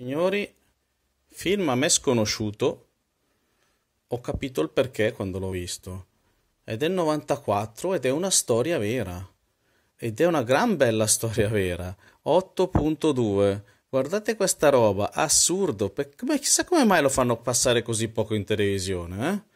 Signori, film a me sconosciuto, ho capito il perché quando l'ho visto. È del 94 ed è una storia vera. Ed è una gran bella storia vera. 8.2. Guardate questa roba, assurdo. Per... Beh, chissà come mai lo fanno passare così poco in televisione, eh?